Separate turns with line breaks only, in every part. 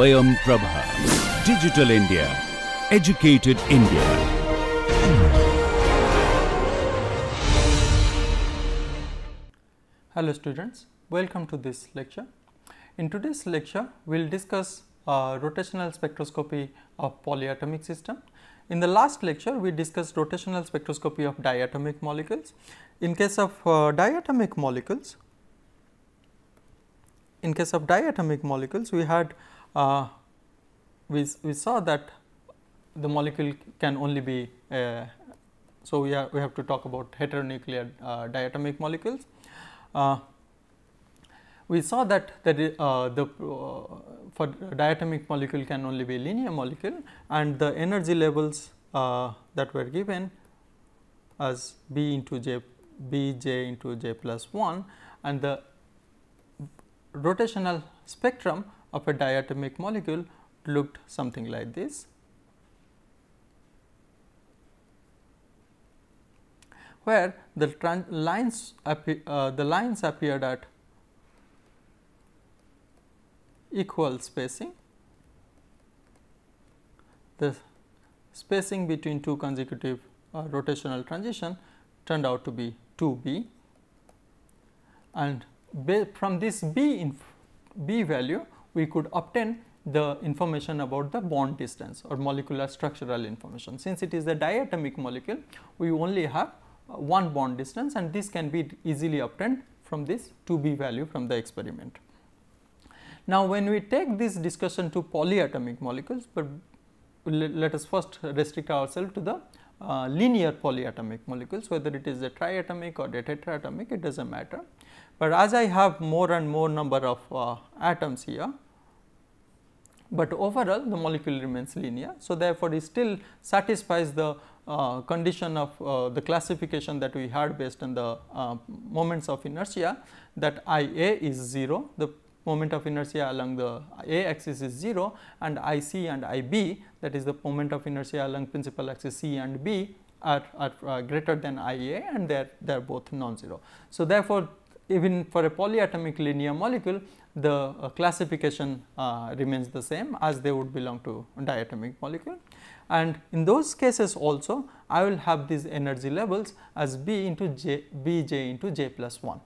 Swayam Prabha. Digital India. Educated India. Hello students, welcome to this lecture. In today's lecture, we will discuss uh, rotational spectroscopy of polyatomic system. In the last lecture, we discussed rotational spectroscopy of diatomic molecules. In case of uh, diatomic molecules, in case of diatomic molecules, we had uh, we, we saw that the molecule can only be uh, so we, are, we have to talk about heteronuclear uh, diatomic molecules. Uh, we saw that, that uh, the uh, for diatomic molecule can only be linear molecule and the energy levels that were given as B into J B J into J plus 1 and the rotational spectrum of a diatomic molecule looked something like this. Where the lines uh, the lines appeared at equal spacing. The spacing between two consecutive uh, rotational transition turned out to be 2b and from this b in b value we could obtain the information about the bond distance or molecular structural information. Since it is a diatomic molecule, we only have uh, one bond distance and this can be easily obtained from this 2B value from the experiment. Now, when we take this discussion to polyatomic molecules, but let us first restrict ourselves to the uh, linear polyatomic molecules, whether it is a triatomic or a tetraatomic, it does not matter. But as I have more and more number of uh, atoms here, but overall the molecule remains linear. So, therefore, it still satisfies the uh, condition of uh, the classification that we had based on the uh, moments of inertia that I A is 0, the moment of inertia along the A axis is 0 and I C and I B that is the moment of inertia along principal axis C and B are, are uh, greater than I A and they are, they are both non-zero. So, therefore, even for a polyatomic linear molecule the uh, classification uh, remains the same as they would belong to diatomic molecule. And in those cases also I will have these energy levels as B into J, Bj into J plus 1.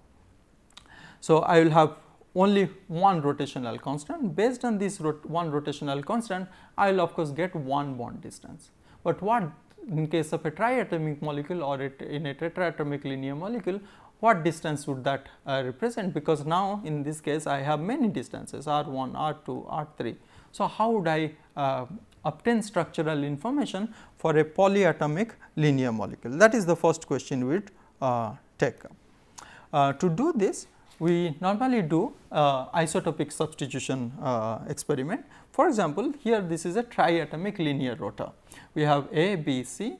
So, I will have only one rotational constant based on this rot one rotational constant I will of course get one bond distance. But what in case of a triatomic molecule or it, in a tetraatomic linear molecule what distance would that uh, represent because now in this case I have many distances r 1, r 2, r 3. So, how would I uh, obtain structural information for a polyatomic linear molecule that is the first question we would uh, take up. Uh, to do this we normally do uh, isotopic substitution uh, experiment. For example, here this is a triatomic linear rotor. We have A, B, C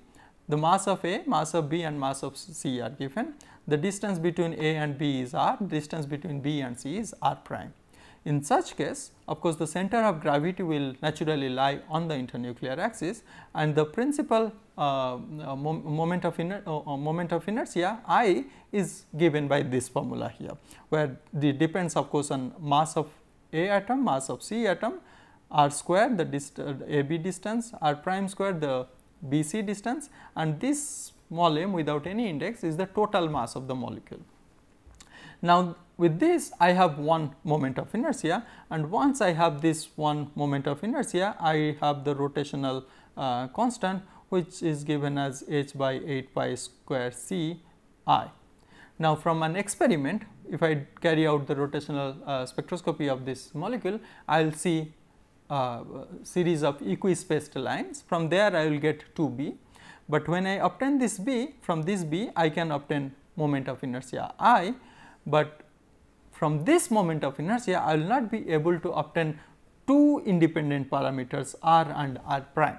the mass of A, mass of B and mass of C are given. The distance between A and B is r, distance between B and C is r prime. In such case, of course, the center of gravity will naturally lie on the internuclear axis and the principal uh, uh moment of iner uh, uh, moment of inertia I is given by this formula here, where the depends of course on mass of A atom, mass of C atom, r square the dist uh, AB distance, r prime square the BC distance and this small m without any index is the total mass of the molecule. Now, with this I have one moment of inertia and once I have this one moment of inertia I have the rotational uh, constant which is given as h by 8 pi square c i. Now, from an experiment if I carry out the rotational uh, spectroscopy of this molecule I will see uh, series of equispaced lines from there I will get 2b, but when I obtain this b from this b I can obtain moment of inertia i, but from this moment of inertia I will not be able to obtain two independent parameters r and r prime.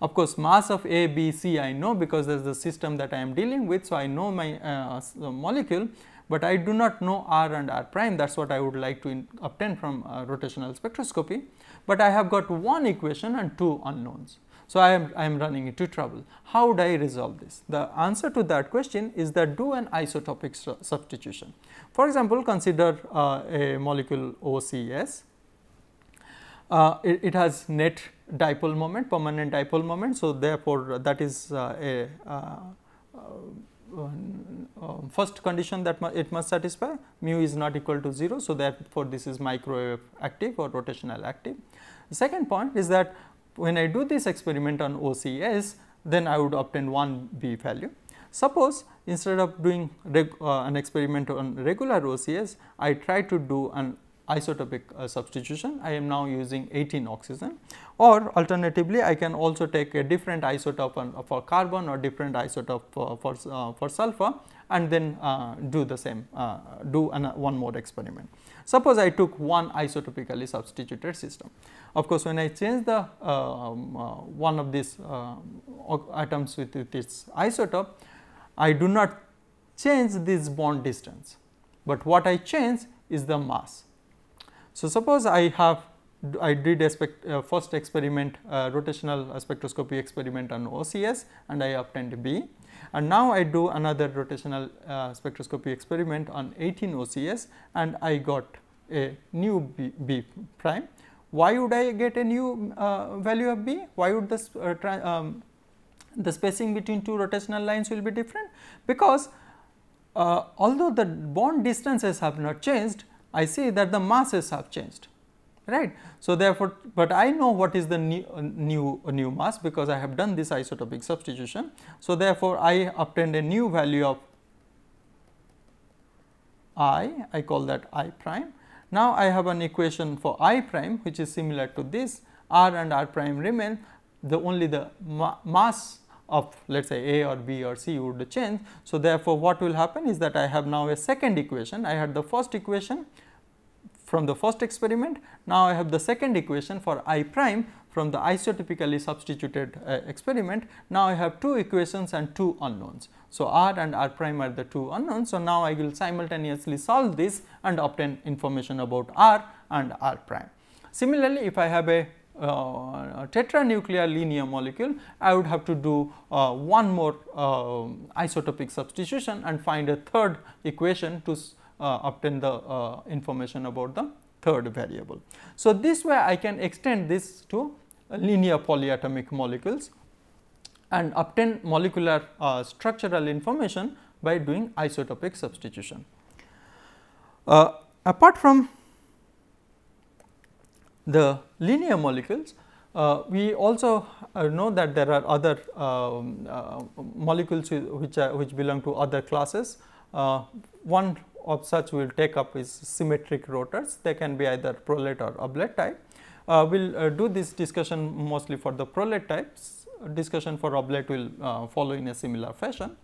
Of course, mass of A, B, C I know because there is the system that I am dealing with. So, I know my uh, molecule but I do not know r and r prime that is what I would like to obtain from uh, rotational spectroscopy, but I have got one equation and two unknowns. So, I am, I am running into trouble. How would I resolve this? The answer to that question is that do an isotopic su substitution. For example, consider uh, a molecule OCS. Uh, it, it, has net dipole moment, permanent dipole moment. So, therefore, that is uh, a uh, uh, um, first condition that it must satisfy mu is not equal to 0. So, therefore, this is microwave active or rotational active. The second point is that when I do this experiment on OCS, then I would obtain one B value. Suppose instead of doing uh, an experiment on regular OCS, I try to do an isotopic uh, substitution. I am now using 18 oxygen or alternatively I can also take a different isotope on, uh, for carbon or different isotope uh, for, for, uh, for sulfur and then do the same, do an, one more experiment. Suppose I took one isotopically substituted system. Of course, when I change the um, one of these atoms with, with its isotope, I do not change this bond distance, but what I change is the mass. So, suppose I have I did expect, uh, first experiment uh, rotational spectroscopy experiment on OCS and I obtained B and now I do another rotational uh, spectroscopy experiment on 18 OCS and I got a new B, B prime. Why would I get a new uh, value of B? Why would this uh, um, the spacing between two rotational lines will be different? Because uh, although the bond distances have not changed, I see that the masses have changed right. So, therefore, but I know what is the new, uh, new, uh, new mass because I have done this isotopic substitution. So, therefore, I obtained a new value of I, I call that I prime. Now, I have an equation for I prime which is similar to this R and R prime remain the only the ma mass of let us say A or B or C would change. So, therefore, what will happen is that I have now a second equation. I had the first equation from the first experiment. Now, I have the second equation for I prime from the isotopically substituted uh, experiment. Now, I have two equations and two unknowns. So, r and r prime are the two unknowns. So, now I will simultaneously solve this and obtain information about r and r prime. Similarly, if I have a uh, tetranuclear linear molecule, I would have to do uh, one more uh, isotopic substitution and find a third equation to uh, obtain the uh, information about the third variable. So, this way I can extend this to linear polyatomic molecules and obtain molecular uh, structural information by doing isotopic substitution. apart from the linear molecules, uh, we also uh, know that there are other um, uh, molecules which, are, which belong to other classes. Uh, one of such we will take up is symmetric rotors. They can be either prolate or oblate type. Uh, we will uh, do this discussion mostly for the prolate types, discussion for oblate will uh, follow in a similar fashion.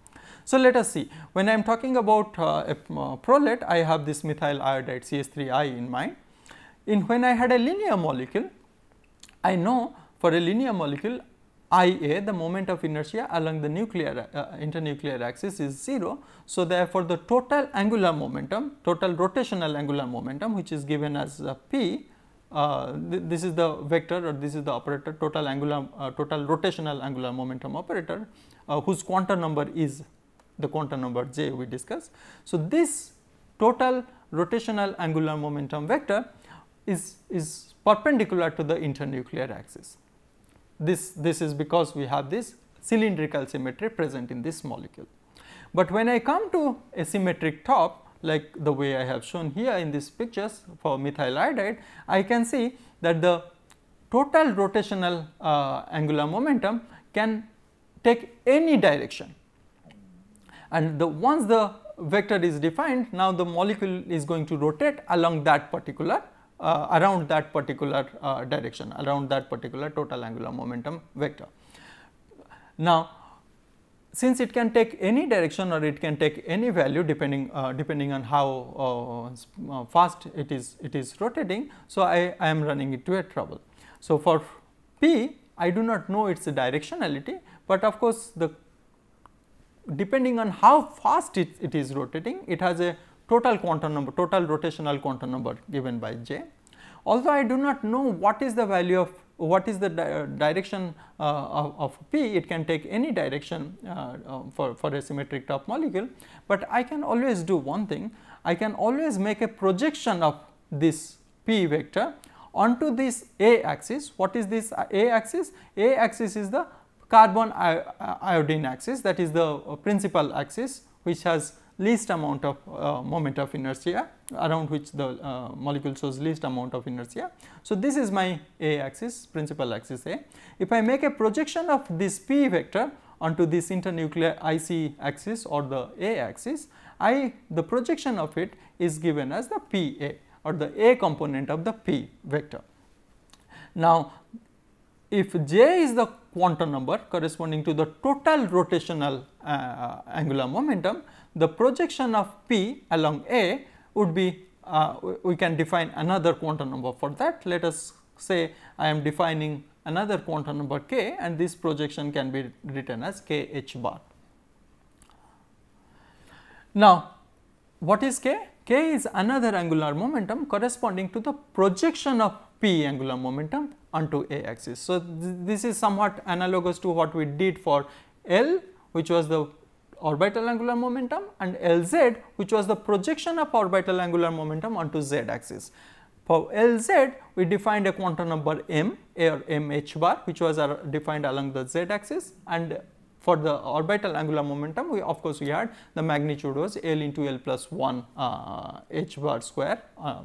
So, let us see when I am talking about a prolate, I have this methyl iodide CH3I in mind in when I had a linear molecule, I know for a linear molecule Ia the moment of inertia along the nuclear uh, internuclear axis is 0. So, therefore, the total angular momentum total rotational angular momentum which is given as uh, P uh, th this is the vector or this is the operator total angular uh, total rotational angular momentum operator uh, whose quantum number is the quantum number j we discussed. So, this total rotational angular momentum vector is, is perpendicular to the internuclear axis. This, this is because we have this cylindrical symmetry present in this molecule. But when I come to a symmetric top like the way I have shown here in these pictures for methyl iodide, I can see that the total rotational uh, angular momentum can take any direction. And the once the vector is defined, now the molecule is going to rotate along that particular uh, around that particular uh, direction, around that particular total angular momentum vector. Now, since it can take any direction or it can take any value depending uh, depending on how uh, uh, fast it is it is rotating, so I, I am running into a trouble. So, for p I do not know its directionality, but of course, the depending on how fast it, it is rotating, it has a total quantum number, total rotational quantum number given by J. Although I do not know what is the value of what is the di direction uh, of, of, P, it can take any direction uh, uh, for, for a symmetric top molecule, but I can always do one thing, I can always make a projection of this P vector onto this A axis. What is this A axis? A axis is the carbon uh, iodine axis that is the principal axis which has least amount of uh, moment of inertia around which the uh, molecule shows least amount of inertia. So, this is my A axis principal axis A. If I make a projection of this P vector onto this internuclear IC axis or the A axis, I the projection of it is given as the PA or the A component of the P vector. Now, if j is the quantum number corresponding to the total rotational uh, angular momentum, the projection of P along A would be uh, we can define another quantum number for that. Let us say I am defining another quantum number k and this projection can be written as k h bar. Now, what is k? k is another angular momentum corresponding to the projection of p angular momentum onto a axis. So, th this is somewhat analogous to what we did for L which was the orbital angular momentum and Lz which was the projection of orbital angular momentum onto z axis. For Lz we defined a quantum number m or m h bar which was uh, defined along the z axis and for the orbital angular momentum we of course we had the magnitude was L into L plus 1 uh, h bar square uh,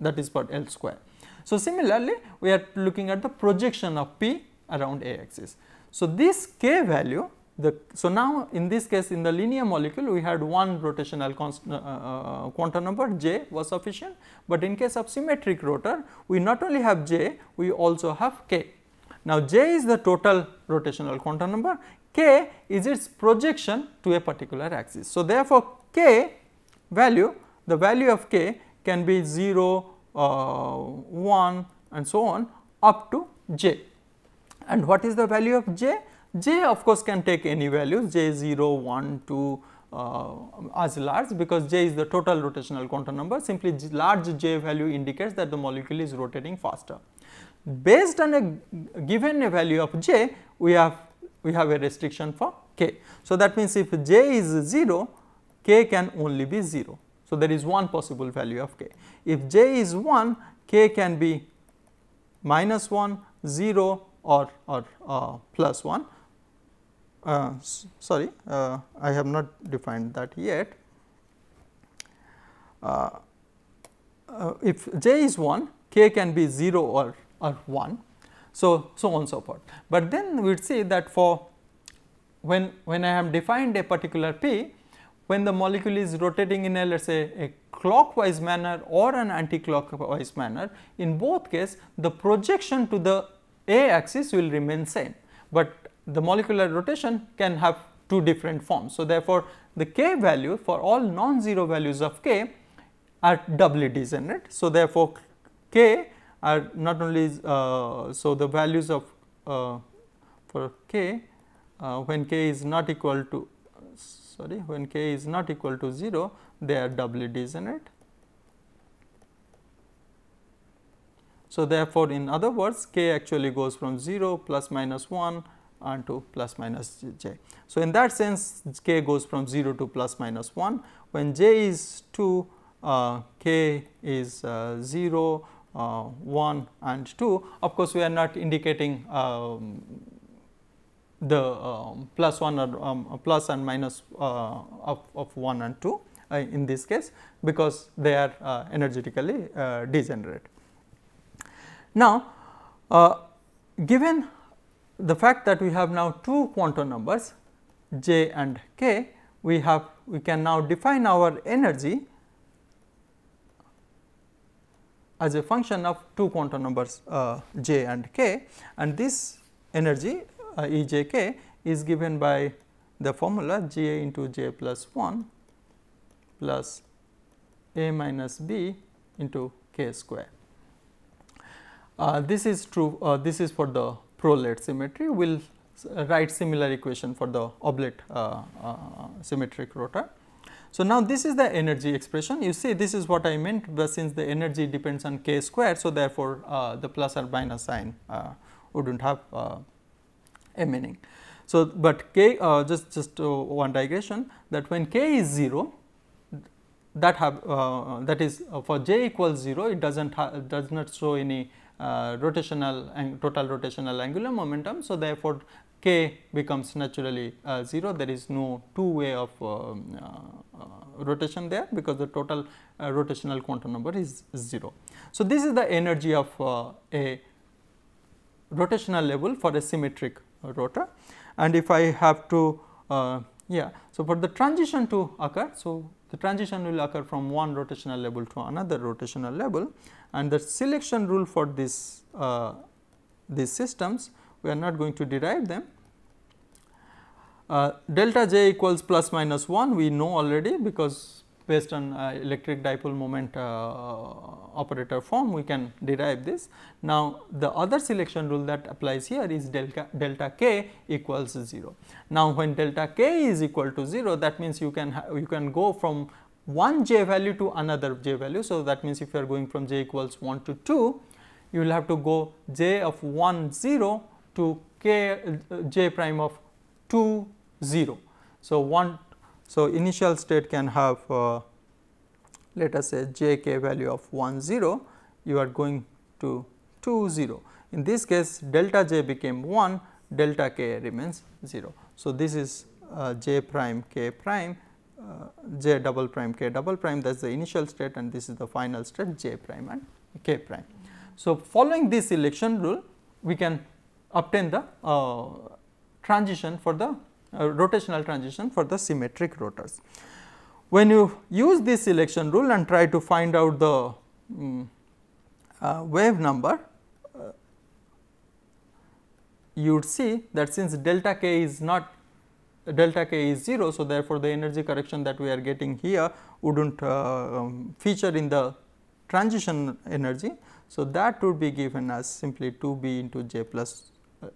that is for L square. So, similarly we are looking at the projection of p around a axis. So, this k value the, so now in this case in the linear molecule we had one rotational constant, uh, uh, quantum number j was sufficient, but in case of symmetric rotor we not only have j we also have k. Now j is the total rotational quantum number, k is its projection to a particular axis. So therefore k value the value of k can be 0, uh, 1 and so on up to j. And what is the value of j? j of course can take any values j 0, 1, 2 uh, as large because j is the total rotational quantum number simply large j value indicates that the molecule is rotating faster. Based on a given a value of j we have we have a restriction for k. So, that means if j is 0 k can only be 0. So, there is one possible value of k. If j is 1 k can be minus 1, 0 or, or uh, plus 1 uh, sorry uh, I have not defined that yet. Uh, uh, if j is 1 k can be 0 or, or 1 so so on so forth. But then we would see that for when when I have defined a particular p when the molecule is rotating in a let us say a clockwise manner or an anticlockwise manner in both case the projection to the a axis will remain same, but the molecular rotation can have two different forms. So, therefore, the k value for all non-zero values of k are doubly degenerate. So, therefore, k are not only uh, so the values of uh, for k uh, when k is not equal to sorry when k is not equal to 0 they are doubly degenerate. So, therefore, in other words k actually goes from 0 plus minus 1 onto plus minus j. So, in that sense k goes from 0 to plus minus 1 when j is 2 uh, k is uh, 0 uh, 1 and 2 of course, we are not indicating um, the um, plus 1 or um, plus and minus uh, of, of 1 and 2 uh, in this case because they are uh, energetically degenerate. Now, given the fact that we have now two quantum numbers j and k, we have we can now define our energy as a function of two quantum numbers uh, j and k and this energy uh, E j k is given by the formula j a into j plus 1 plus a minus b into k square. Uh, this is true uh, this is for the Rolette symmetry, we will uh, write similar equation for the oblate uh, uh, symmetric rotor. So, now this is the energy expression you see this is what I meant but since the energy depends on k square. So, therefore, uh, the plus or minus sign uh, would not have uh, a meaning. So, but k just just one digression that when k is 0 that have that is for j equals 0 it does not does not show any uh, rotational and total rotational angular momentum. So, therefore, k becomes naturally uh, 0 there is no two way of um, uh, rotation there because the total rotational quantum number is 0. So, this is the energy of a rotational level for a symmetric rotor and if I have to uh, yeah. So, for the transition to occur, so the transition will occur from one rotational level to another rotational level and the selection rule for this uh, these systems we are not going to derive them. Uh, delta j equals plus minus 1 we know already because based on uh, electric dipole moment uh, operator form we can derive this. Now, the other selection rule that applies here is delta, delta k equals 0. Now, when delta k is equal to 0 that means you can you can go from one j value to another j value. So, that means if you are going from j equals 1 to 2, you will have to go j of 1 0 to k uh, j prime of 2 0. So, one so initial state can have uh, let us say j k value of 1 0, you are going to 2 0. In this case delta j became 1, delta k remains 0. So, this is uh, j prime k prime j double prime k double prime that is the initial state and this is the final state j prime and k prime. So, following this selection rule we can obtain the uh, transition for the uh, rotational transition for the symmetric rotors. When you use this selection rule and try to find out the um, uh, wave number uh, you would see that since delta k is not delta K is 0. So, therefore, the energy correction that we are getting here would not uh, um, feature in the transition energy. So, that would be given as simply 2 b into j plus uh,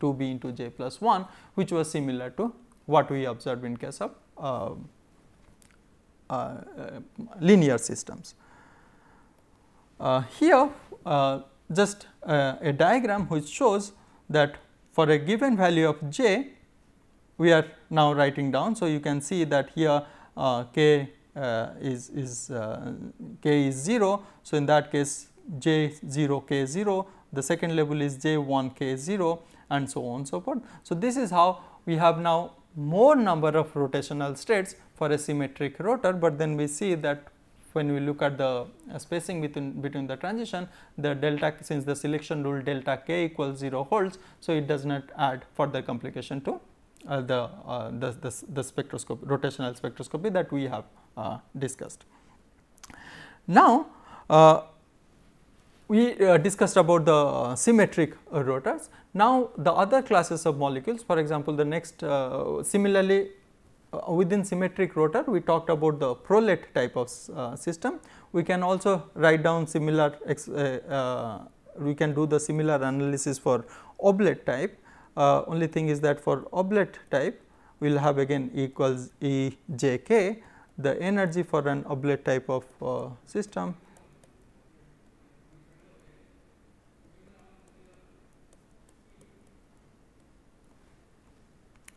2 b into j plus 1 which was similar to what we observed in case of um, uh, uh, linear systems. Uh, here uh, just a diagram which shows that for a given value of j we are now writing down. So, you can see that here uh, k uh, is, is uh, k is 0. So, in that case j 0 k 0, the second level is j 1 k 0 and so on so forth. So, this is how we have now more number of rotational states for a symmetric rotor, but then we see that when we look at the uh, spacing between between the transition the delta since the selection rule delta k equals 0 holds. So, it does not add further complication to uh, the, uh, the, the, the, spectroscopy, rotational spectroscopy that we have uh, discussed. Now, uh, we uh, discussed about the uh, symmetric rotors. Now, the other classes of molecules for example, the next similarly within symmetric rotor we talked about the prolet type of system. We can also write down similar we can do the similar analysis for oblate type uh, only thing is that for oblate type we will have again equals E j k the energy for an oblate type of uh, system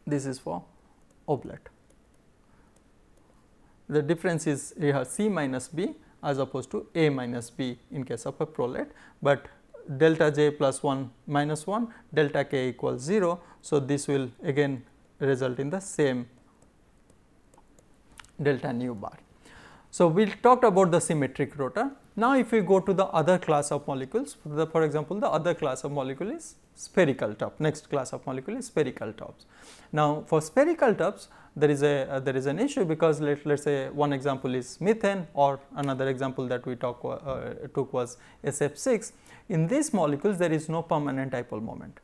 this is for oblate. The difference is we have C minus B as opposed to A minus B in case of a prolet, but delta j plus 1 minus 1 delta k equals 0. So, this will again result in the same delta nu bar. So, we talked about the symmetric rotor. Now, if we go to the other class of molecules, for, the, for example, the other class of molecule is spherical top, next class of molecule is spherical tops. Now, for spherical tops, there is a uh, there is an issue because let us say one example is methane or another example that we talk, uh, uh took was SF6 in these molecules there is no permanent dipole moment.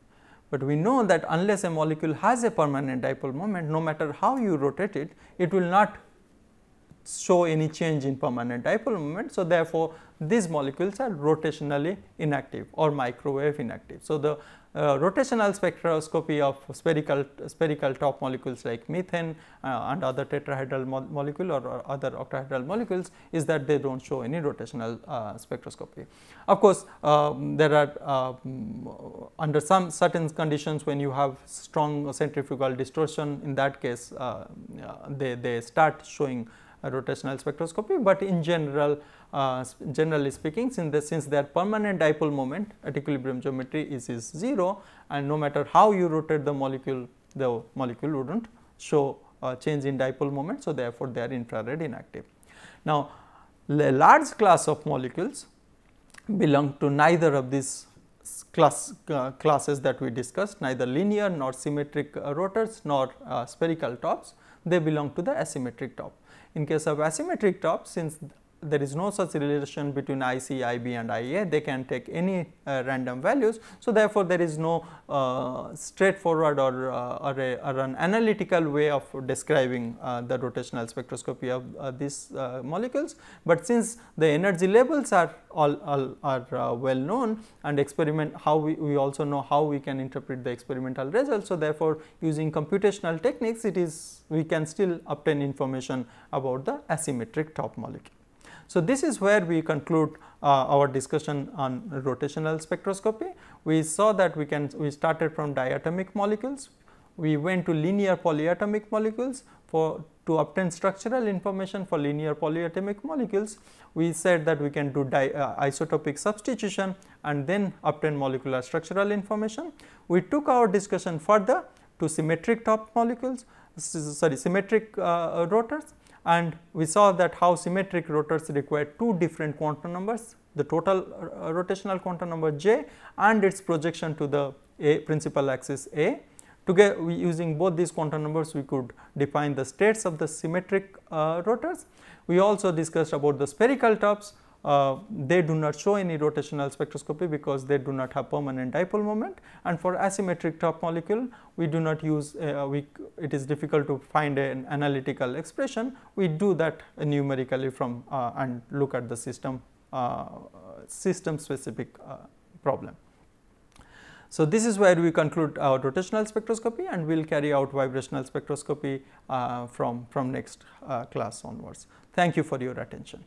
But we know that unless a molecule has a permanent dipole moment no matter how you rotate it, it will not show any change in permanent dipole moment. So, therefore, these molecules are rotationally inactive or microwave inactive. So, the uh, rotational spectroscopy of spherical spherical top molecules like methane uh, and other tetrahedral mo molecule or, or, other octahedral molecules is that they do not show any rotational uh, spectroscopy. Of course, um, there are um, under some certain conditions when you have strong centrifugal distortion in that case uh, uh, they, they start showing rotational spectroscopy, but in general uh, generally speaking since they, since their permanent dipole moment at equilibrium geometry is, is 0 and no matter how you rotate the molecule the molecule would not show change in dipole moment. So, therefore, they are infrared inactive. Now, a large class of molecules belong to neither of these class, uh, classes that we discussed neither linear nor symmetric uh, rotors nor uh, spherical tops they belong to the asymmetric top. In case of asymmetric top since there is no such relation between IC, IB and IA, they can take any uh, random values. So, therefore, there is no uh, straightforward or, uh, or, a, or, an analytical way of describing uh, the rotational spectroscopy of uh, these uh, molecules, but since the energy levels are all, all are well known and experiment how we, we also know how we can interpret the experimental results. So, therefore, using computational techniques it is we can still obtain information about the asymmetric top molecule. So, this is where we conclude uh, our discussion on rotational spectroscopy. We saw that we can we started from diatomic molecules, we went to linear polyatomic molecules for to obtain structural information for linear polyatomic molecules. We said that we can do di, uh, isotopic substitution and then obtain molecular structural information. We took our discussion further to symmetric top molecules sorry symmetric uh, rotors and we saw that how symmetric rotors require two different quantum numbers the total uh, rotational quantum number j and its projection to the a principal axis a. Together we using both these quantum numbers we could define the states of the symmetric uh, rotors. We also discussed about the spherical tops uh, they do not show any rotational spectroscopy because they do not have permanent dipole moment and for asymmetric top molecule we do not use uh, we it is difficult to find an analytical expression we do that numerically from uh, and look at the system uh, system specific uh, problem. So, this is where we conclude our rotational spectroscopy and we will carry out vibrational spectroscopy from, from next class onwards. Thank you for your attention.